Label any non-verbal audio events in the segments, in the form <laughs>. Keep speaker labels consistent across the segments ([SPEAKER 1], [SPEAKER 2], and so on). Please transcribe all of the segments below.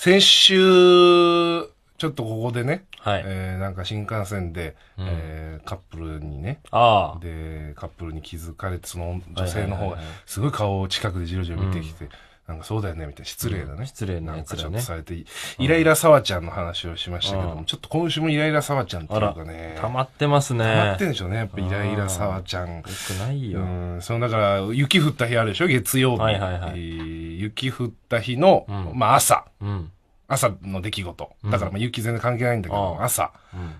[SPEAKER 1] 先週、ちょっとここでね、はいえー、なんか新幹線で、うんえー、カップルにねあで、カップルに気づかれて、その女性の方が、すごい顔を近くでじろじろ見てきて、なんかそうだよね、みたいな。失礼だね。うん、失礼なやつだね。なんかされて、イライラ沢ちゃんの話をしましたけども、うん、ちょっと今週もイライラ沢ちゃんっていうかね。溜まってますね。溜まってんでしょうね。やっぱイライラ沢ちゃん。よくないよ。うん。そのだから、雪降った日あるでしょ月曜日。はいはいはい。えー、雪降った日の、うん、まあ朝。うん。朝の出来事。だからまあ雪全然関係ないんだけど、朝。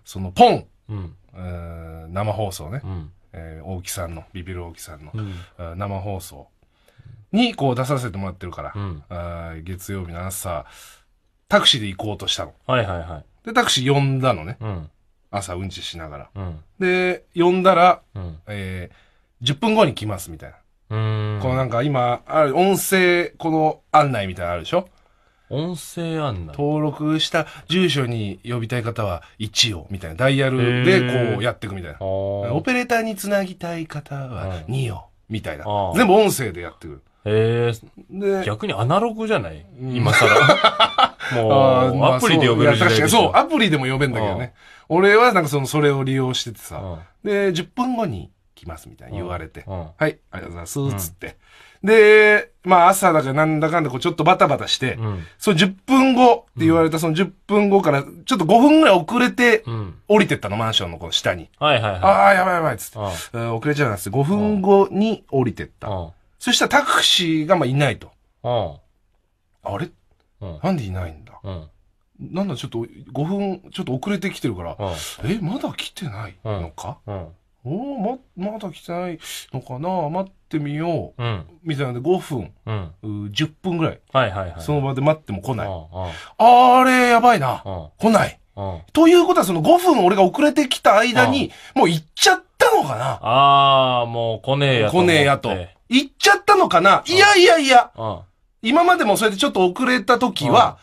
[SPEAKER 1] そのポン、うんえー、生放送ね。うん、えー、大木さんの、ビビる大木さんの、うん、生放送。にこう出させてもらってるから、うんあ月曜日の朝、タクシーで行こうとしたの。はいはいはい。で、タクシー呼んだのね。うん。朝うんちしながら。うん。で、呼んだら、うん。えー10分後に来ますみたいな。うーん。このなんか今、ある音声、この案内みたいなのあるでしょ音声案内。登録した住所に呼びたい方は1を、みたいな。ダイヤルでこうやっていくみたいな。オペレーターにつなぎたい方は2を、みたいな全部音声でやってくる。ええ。で、逆にアナログじゃない今更。<laughs> もう、アプリで呼べる時代でしそう、アプリでも呼べんだけどね。俺はなんかその、それを利用しててさ。で、10分後に来ますみたいに言われて。はい、ありがとうございます、つって。で、まあ朝だからなんだかんだこうちょっとバタバタして、うん、その10分後って言われたその10分後から、ちょっと5分ぐらい遅れて、降りてったの、マンションのこの下に。はいはいはい。ああ、やばいやばいつって。遅れちゃうんです。5分後に降りてった。そしたらタクシーがまあいないと。ああれ、うん、なんでいないんだ、うん、なんだちょっと5分ちょっと遅れてきてるから、うん、え、まだ来てないのか、うん、おま、まだ来てないのかな待ってみよう、みたいなんで5分、うん、10分ぐらい,、はいはいはい、その場で待っても来ない。あれ、やばいな。来ない。ということはその5分俺が遅れてきた間に、もう行っちゃったのかなああ、もう来ねえやと。来ねえやと。行っちゃったのかないやいやいや。今までもそうやってちょっと遅れた時は、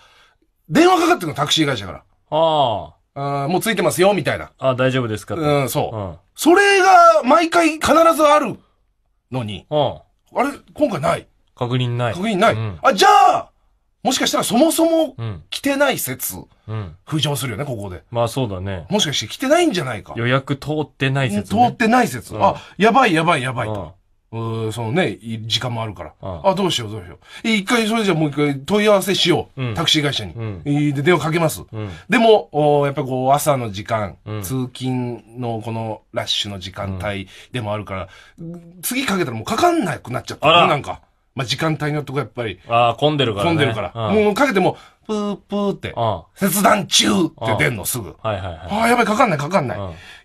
[SPEAKER 1] 電話かかってるの、タクシー会社から。ああ。もうついてますよ、みたいな。あ大丈夫ですかうん、そう、それが、毎回必ずあるのに。うん。あれ、今回ない。確認ない。確認ない。あ、じゃあ、もしかしたらそもそも来てない説、うん浮上するよね、ここで。まあそうだね。もしかして来てないんじゃないか。予約通ってない説、通ってない説。うんあ、やばいやばいやばいと。うーそのね、時間もあるから。ああどうしようどうしよう。一回、それじゃもう一回問い合わせしよう。うんタクシー会社に、うんで、電話かけます。うんでも、おやっぱこう、朝の時間、うん通勤のこのラッシュの時間帯でもあるから、うん次かけたらもうかかんなくなっちゃった、なんか。まあ、時間帯のとこやっぱり。ああ、混んでるから、ね、混んでるから。もうかけても、プープーって、切断中って出んのすぐ。はいはいはい。ああ、やばい、かかんない、かかんない。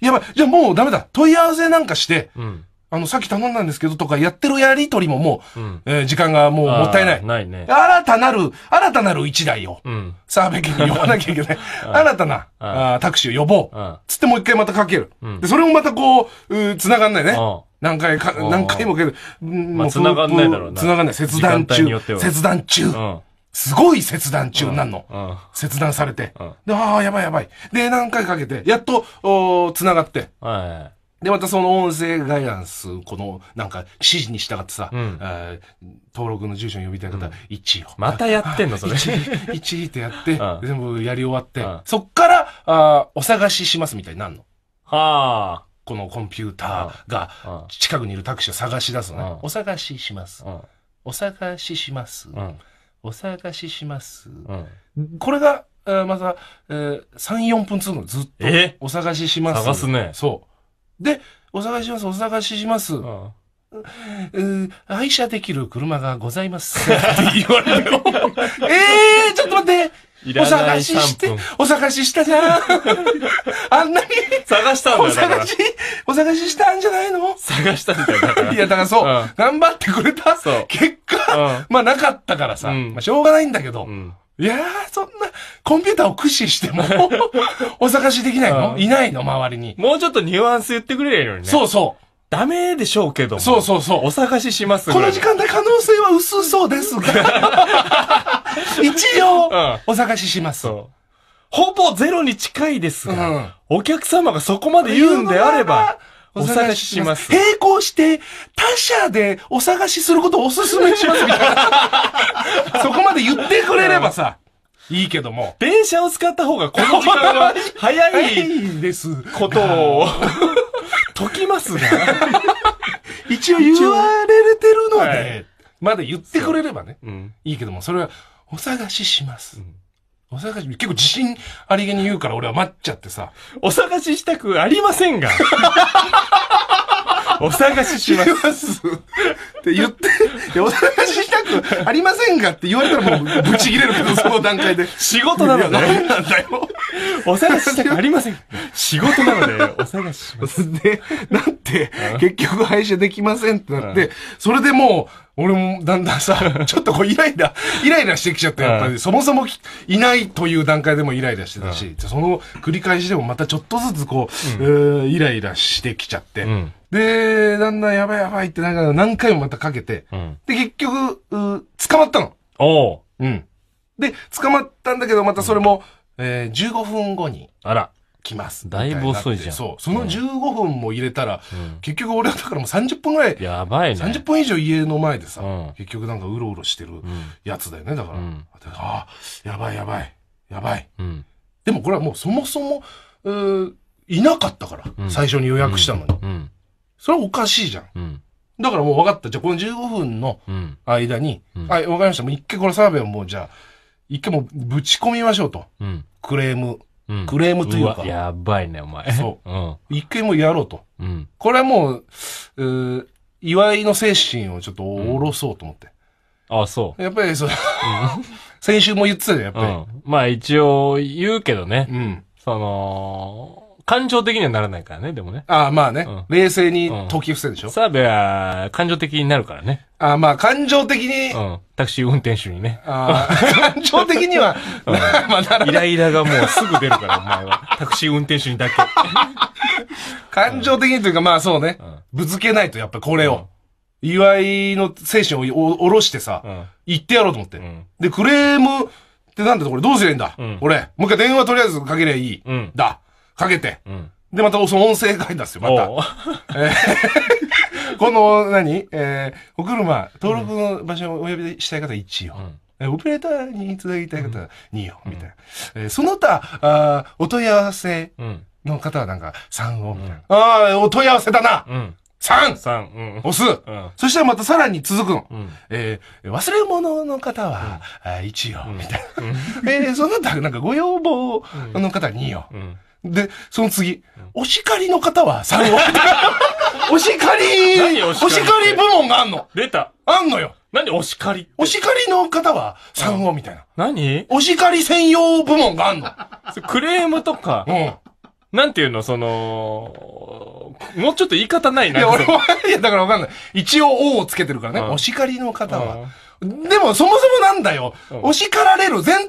[SPEAKER 1] やばい、じゃあもうダメだ。問い合わせなんかして、うん、あの、さっき頼んだんですけどとか、やってるやりとりももう、うんえー時間がもうもったいない。ないね。新たなる、新たなる一台を、うん。澤部家に呼ばなきゃいけない。<laughs> 新たな、ああ、タクシーを呼ぼう。つってもう一回またかける。で、それもまたこう、う繋がんないね。何回か、何回もかける。うんまあもう繋がんないだろうな繋がんない。切断中。切断中。すごい切断中なんの。切断されて。で、ああ、やばいやばい。で、何回かけて、やっと、おー繋がって。はい。で、またその音声ガイダンス、この、なんか、指示に従ってさ、うん、えー、登録の住所に呼びたい方、うん、を。またやってんのそれ。1、位ってやって、うん、全部やり終わって、うん、そっから、あお探ししますみたいになるの。はあ。このコンピューターが、近くにいるタクシーを探し出すのね。お探しします。お探しします。お探しします。これが、また、えー、3、4分通くの、ずっと。えお探しします。探すね。そう。で、お探しします、お探しします。うん愛車できる車がございます。って言われるよ。いらおな探いししてお探ししたじゃん。<laughs> あんなに、探したんおだよ、だか探し。、お探ししたんじゃないの探したんだよ、だから。いや、だからそう、うん頑張ってくれたそう結果、うんまあなかったからさ、うんまあしょうがないんだけど、うん。いやー、そんな、コンピューターを駆使しても、<laughs> お探しできないの、うんいないの周りに。もうちょっとニュアンス言ってくれりのにね。そうそう。ダメでしょうけどそうそうそう。お探ししますこの時間間で可能性は薄そうですが。<laughs> <laughs> 一応、お探しします。ほぼゼロに近いですが、お客様がそこまで言うんであれば、お探しします。並行して、他社でお探しすることをお勧めしますみたいな。<laughs> そこまで言ってくれればさ、いいけども。電車を使った方がこの時間は早いです。ことを、<laughs> 解きますが。一応言われてるので、まだ言ってくれればね、いいけども、それはお探しします。うんお探し、結構自信ありげに言うから俺は待っちゃってさ。お探ししたくありませんが。<laughs> お探しします。ますって言って、<laughs> お探ししたくありませんがって言われたらもうブチ切れるけど、その段階で。<laughs> 仕事なので。なんだよ。お探ししたくありません。仕事なので、お探しします。で、なって、結局配信できませんってなって、それでもう、俺もだんだんさ、<laughs> ちょっとこうイライラ、イライラしてきちゃったやっぱり、そもそもいないという段階でもイライラしてたし、その繰り返しでもまたちょっとずつこう、うん、イライラしてきちゃって、うん、で、だんだんやばいやばいってなんか何回もまたかけて、うん、で、結局、捕まったの。おう。うん。で、捕まったんだけど、またそれも、えー、15分後に。あら。きますだいぶ遅いじゃん。そう。その15分も入れたら、うん、結局俺はだからもう30分ぐらい。やばいね。30分以上家の前でさ、うん、結局なんかうろうろしてるやつだよね、だから。うん、ああ、やばいやばい。やばい。でもこれはもうそもそも、ういなかったから、最初に予約したのに。それはおかしいじゃん。だからもう分かった。じゃあこの15分の間に、はい、分かりました。もう一回この澤部をもうじゃあ、一回もうぶち込みましょうと。クレーム。クレームというか。うやばいね、お前。そう。<laughs> うん。一回もやろうと。うん。これはもう、う祝いの精神をちょっと下ろそうと思って。うん、あ、そう。やっぱりそ、うん、<laughs> 先週も言ってたよ、やっぱり。うん、まあ一応言うけどね。うん。その、感情的にはならないからね、でもね。ああ、まあね、うん冷静に解き伏せるでしょ、澤部は、感情的になるからね。ああ、まあ感情的に、うん。タクシー運転手にね。ああ感情的には、<laughs> まあならイライラがもうすぐ出るから、お前は。<laughs> タクシー運転手にだけ。感情的にというか、まあそうね、ぶつけないと、やっぱこれを。岩井の精神をおろしてさ、うん言ってやろうと思って。んで、クレームってなんだとこれどうすりゃいいんだ、俺、もう一回電話とりあえずかけりゃいい。うんだ。かけて、うん、で、またその音声ガイドですよ、また。<laughs> この何、えー、お車、登録の場所をお呼びしたい方1よ。うんオペレーターにつなぎたい方は2よ、みたいな。えー、その他あ、お問い合わせの方はなんか3を、みたいな。ああ、お問い合わせだな、うん 3! 3、うん、押す、うん、そしたらまたさらに続くの。うん、え忘れ物の方は、う1よ、みたいな。えその他、なんかご要望の方は2よ。うんで、その次、お叱りの方は3割。<laughs> お叱り、お叱り部門があんの。出た。あんのよ。何お叱りお叱りの方は3号みたいな。何お叱り専用部門があんの。クレームとか。うん。なんていうのその、もうちょっと言い方ないな。いや、俺は、いや、だからわかんない。一応、王をつけてるからね。お叱りの方は。でも、そもそもなんだよ。お叱られる前提で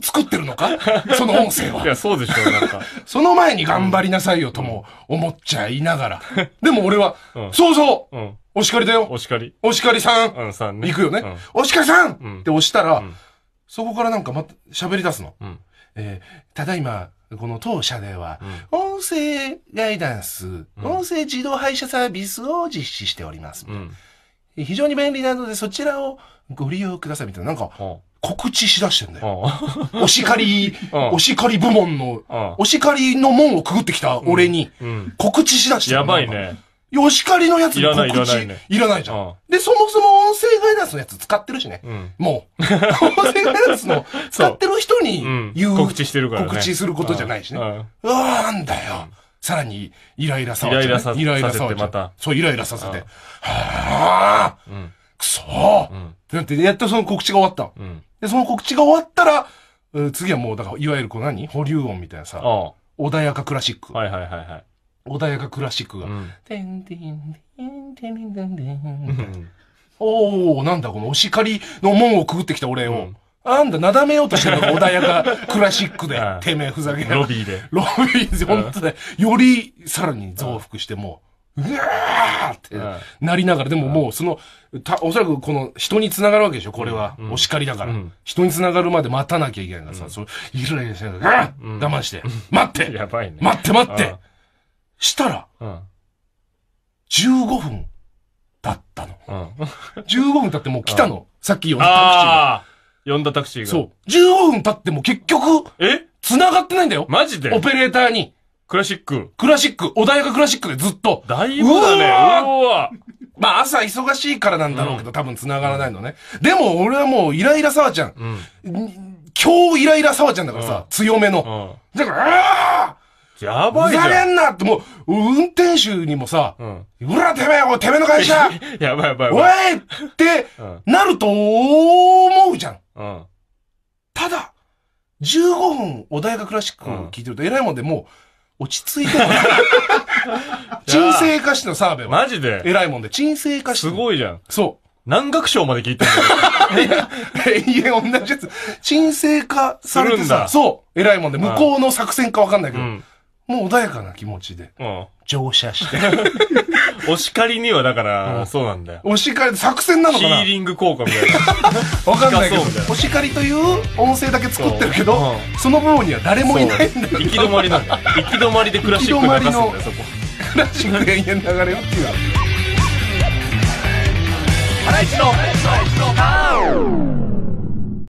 [SPEAKER 1] 作ってるのか <laughs> その音声は。いや、そうでしょなんか。その前に頑張りなさいよとも思っちゃいながら。でも俺は、<laughs> そうそう、お叱りだよ。お叱り。お叱りさん。さん行くよね。お叱りさん、って押したら、そこからなんかまた喋り出すの。えただいま、この当社では、音声ガイダンス、音声自動配車サービスを実施しております。うん非常に便利なので、そちらをご利用くださいみたいな、なんか、告知しだしてんだよ。<laughs> お叱り、お叱り部門の、お叱りの門をくぐってきた俺に、告知しだしてんだよ。やばいね。よしかりのやつに告知いらない、いらないじゃん。で、そもそも音声ガイダンスのやつ使ってるしね。もう。<laughs> 音声ガイダンスの使ってる人に言う。告知してるから、告知することじゃないしね。うわなんだよ。さらにイライラさ、ね、イライラさイライラさせてまた。そう、イライラさせて。はぁ、うん、くそー、うん、だってやっとその告知が終わった。うん、で、その告知が終わったら、う次はもう、だから、いわゆるこう何保留音みたいなさ、穏やかクラシック。はいはいはいはい。穏やかクラシックが、うん、てんてんてんてんてんてんてん。おー、なんだこのお叱りの門をくぐってきた俺を。うんあんだ、なだめようとしてるのが <laughs> 穏やか、クラシックで、てめえふざけやロビーで。ロビーで、本当で、より、さらに増幅して、もう、うわーってなりながら、でももう、その、た、おそらくこの、人に繋がるわけでしょ、これは。お叱りだから。人に繋がるまで待たなきゃいけないからさ、それ、いるらいしながら、我慢して、待って <laughs> やばいね。待って待ってしたら、15分、だったの。15分経ってもう来たの。さっき読んだタクシが。呼んだタクシーが。そう。15分経っても結局、え繋がってないんだよ。マジでオペレーターに。クラシック。クラシック。お題がクラシックでずっと。だいぶだね。うわうわまあ朝忙しいからなんだろうけど、うん、多分繋がらないのね。でも俺はもうイライラ沢ちゃん。うん、今日イライラ沢ちゃんだからさ、うん、強めの。うん。だから、ああやばいじゃん。ふざけんなって、もう、運転手にもさ、うん、うら、てめえ、おてめえの会社 <laughs> やばいやばいやばい。おいって、なると思うじゃん。うん、ただ、15分お題がクラシックを聞いてると、うん、偉いもんでもう、落ち着いてる。沈 <laughs> 静化しての澤部は。マジで偉いもんで、沈静化し師。すごいじゃん。そう。何学章まで聞いてんだよ。<laughs> いや、同じやつ。沈静化されてさ、そう。偉いもんで、向こうの作戦かわかんないけど。うんもう穏やかな気持ちで、うん。乗車して。<laughs> お叱りにはだから、そうなんだよ。お叱り、作戦なのかなヒーリング効果みたいな。<laughs> わかんないけどそうみお叱りという音声だけ作ってるけどその部分には誰もいないんだよ。行き止まりなんだよ。行き止まりでクラシック流すんだ行よ、きそこ。クラシックが延々流れよっていう。ハライチの